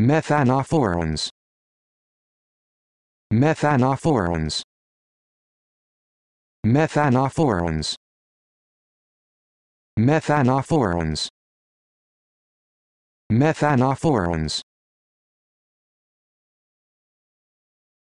Methanophorans. Methanophorans. Methanophorans. Methanophorans. Methanophorans.